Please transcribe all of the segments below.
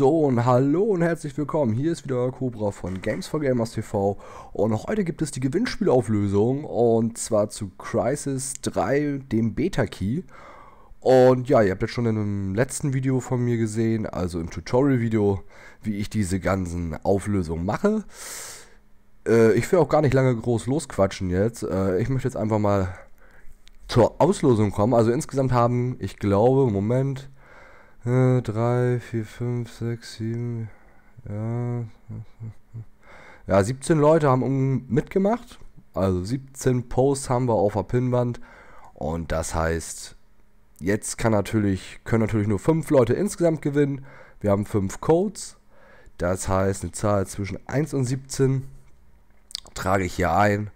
So und hallo und herzlich willkommen. Hier ist wieder Cobra von Games for Gamers TV und heute gibt es die Gewinnspielauflösung und zwar zu Crisis 3, dem Beta Key. Und ja, ihr habt jetzt schon in einem letzten Video von mir gesehen, also im Tutorial-Video, wie ich diese ganzen Auflösungen mache. Äh, ich will auch gar nicht lange groß losquatschen jetzt. Äh, ich möchte jetzt einfach mal zur Auslosung kommen. Also insgesamt haben, ich glaube, Moment, 3, 4, 5, 6, 7, ja. Ja, 17 Leute haben mitgemacht. Also 17 Posts haben wir auf der Pinnwand. Und das heißt, jetzt kann natürlich, können natürlich nur 5 Leute insgesamt gewinnen. Wir haben 5 Codes. Das heißt, eine Zahl zwischen 1 und 17 trage ich hier ein.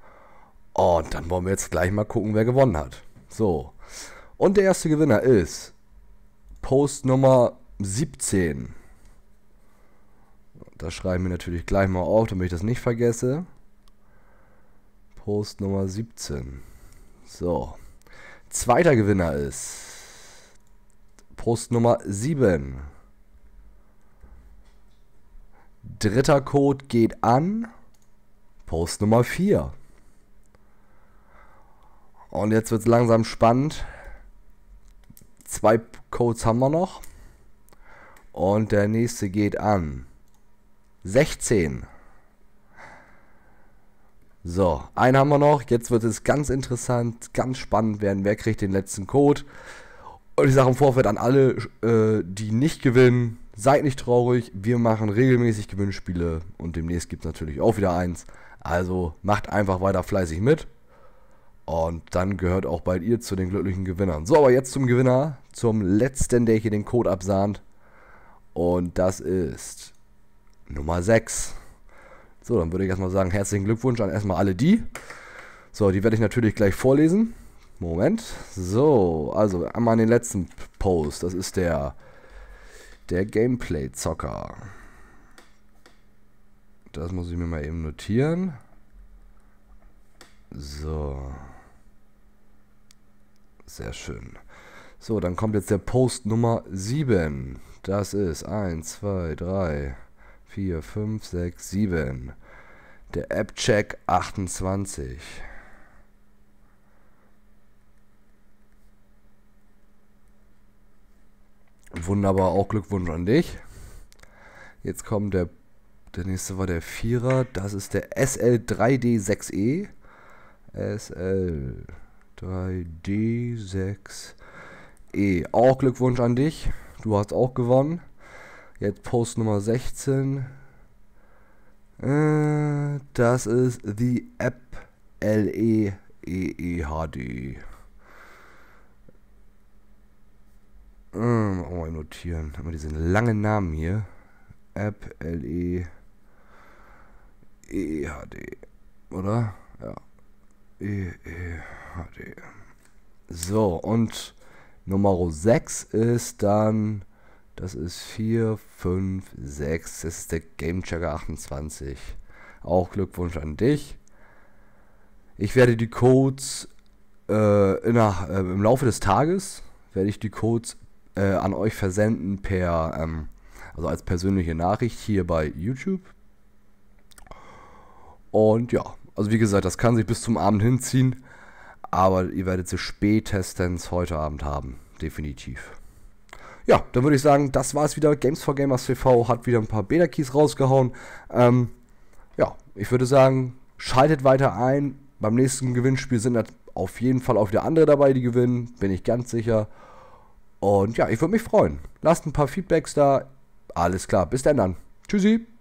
Und dann wollen wir jetzt gleich mal gucken, wer gewonnen hat. So. Und der erste Gewinner ist Post Nummer 17. Das schreiben wir natürlich gleich mal auf, damit ich das nicht vergesse. Post Nummer 17. So. Zweiter Gewinner ist Post Nummer 7. Dritter Code geht an. Post Nummer 4. Und jetzt wird es langsam spannend zwei Codes haben wir noch. Und der nächste geht an 16. So, einen haben wir noch. Jetzt wird es ganz interessant, ganz spannend werden. Wer kriegt den letzten Code? Und ich sage im Vorfeld an alle, äh, die nicht gewinnen, seid nicht traurig. Wir machen regelmäßig Gewinnspiele und demnächst gibt es natürlich auch wieder eins. Also macht einfach weiter fleißig mit. Und dann gehört auch bald ihr zu den glücklichen Gewinnern. So, aber jetzt zum Gewinner zum letzten, der hier den Code absahnt. Und das ist Nummer 6. So, dann würde ich erstmal sagen, herzlichen Glückwunsch an erstmal alle die. So, die werde ich natürlich gleich vorlesen. Moment. So, also einmal den letzten Post. Das ist der, der Gameplay-Zocker. Das muss ich mir mal eben notieren. So. Sehr schön. So, dann kommt jetzt der Post Nummer 7. Das ist 1, 2, 3, 4, 5, 6, 7. Der App-Check 28. Wunderbar, auch Glückwunsch an dich. Jetzt kommt der, der nächste war der Vierer. Das ist der SL3D6E. SL3D6E. E. Auch Glückwunsch an dich. Du hast auch gewonnen. Jetzt Post Nummer 16. Äh, das ist die App LE EEHD. Oh, äh, mal notieren. Immer diesen langen Namen hier. App LE EEHD. Oder? Ja. EEHD. So, und Nummer 6 ist dann, das ist 4, 5, 6, das ist der Gamechecker 28. Auch Glückwunsch an dich. Ich werde die Codes äh, inner, äh, im Laufe des Tages, werde ich die Codes äh, an euch versenden per, ähm, also als persönliche Nachricht hier bei YouTube. Und ja, also wie gesagt, das kann sich bis zum Abend hinziehen. Aber ihr werdet sie spätestens heute Abend haben. Definitiv. Ja, dann würde ich sagen, das war es wieder. Games for Gamers TV hat wieder ein paar Beta-Keys rausgehauen. Ähm, ja, ich würde sagen, schaltet weiter ein. Beim nächsten Gewinnspiel sind halt auf jeden Fall auch wieder andere dabei, die gewinnen. Bin ich ganz sicher. Und ja, ich würde mich freuen. Lasst ein paar Feedbacks da. Alles klar, bis dann dann. Tschüssi.